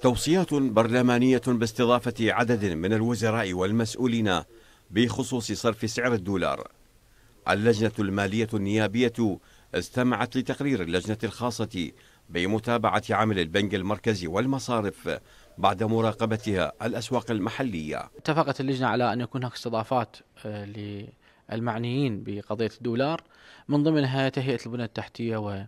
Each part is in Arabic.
توصيات برلمانية باستضافة عدد من الوزراء والمسؤولين بخصوص صرف سعر الدولار اللجنة المالية النيابية استمعت لتقرير اللجنة الخاصة بمتابعة عمل البنك المركزي والمصارف بعد مراقبتها الأسواق المحلية اتفقت اللجنة على أن يكون هناك استضافات آه، للمعنيين بقضية الدولار من ضمنها تهيئة البنى التحتية و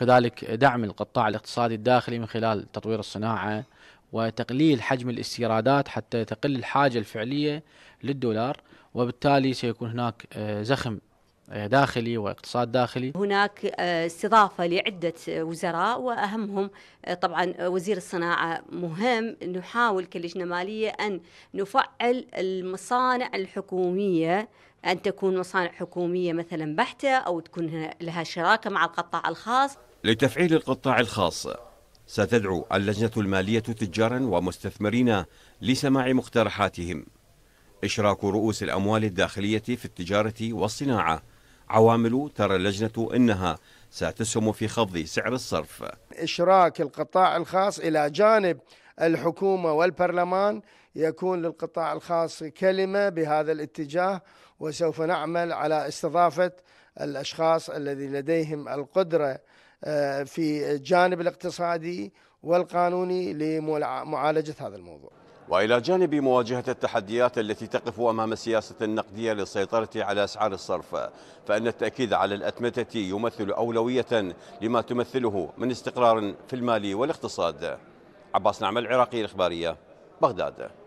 كذلك دعم القطاع الاقتصادي الداخلي من خلال تطوير الصناعة وتقليل حجم الاستيرادات حتى تقل الحاجة الفعلية للدولار وبالتالي سيكون هناك آه، زخم آه، داخلي واقتصاد داخلي هناك آه، استضافة لعدة وزراء وأهمهم طبعا وزير الصناعة مهم نحاول كلجنة مالية أن نفعل المصانع الحكومية أن تكون مصانع حكومية مثلا بحتة أو تكون لها شراكة مع القطاع الخاص لتفعيل القطاع الخاص ستدعو اللجنة المالية تجارا ومستثمرين لسماع مقترحاتهم إشراك رؤوس الأموال الداخلية في التجارة والصناعة عوامل ترى اللجنة أنها ستسهم في خفض سعر الصرف إشراك القطاع الخاص إلى جانب الحكومه والبرلمان يكون للقطاع الخاص كلمه بهذا الاتجاه وسوف نعمل على استضافه الاشخاص الذي لديهم القدره آه، في الجانب الاقتصادي والقانوني لمعالجه هذا الموضوع. والى جانب مواجهه التحديات التي تقف امام السياسه النقديه للسيطره على اسعار الصرف فان التاكيد على الاتمته يمثل اولويه لما تمثله من استقرار في المال والاقتصاد. عباس نعمة العراقي الإخبارية بغداد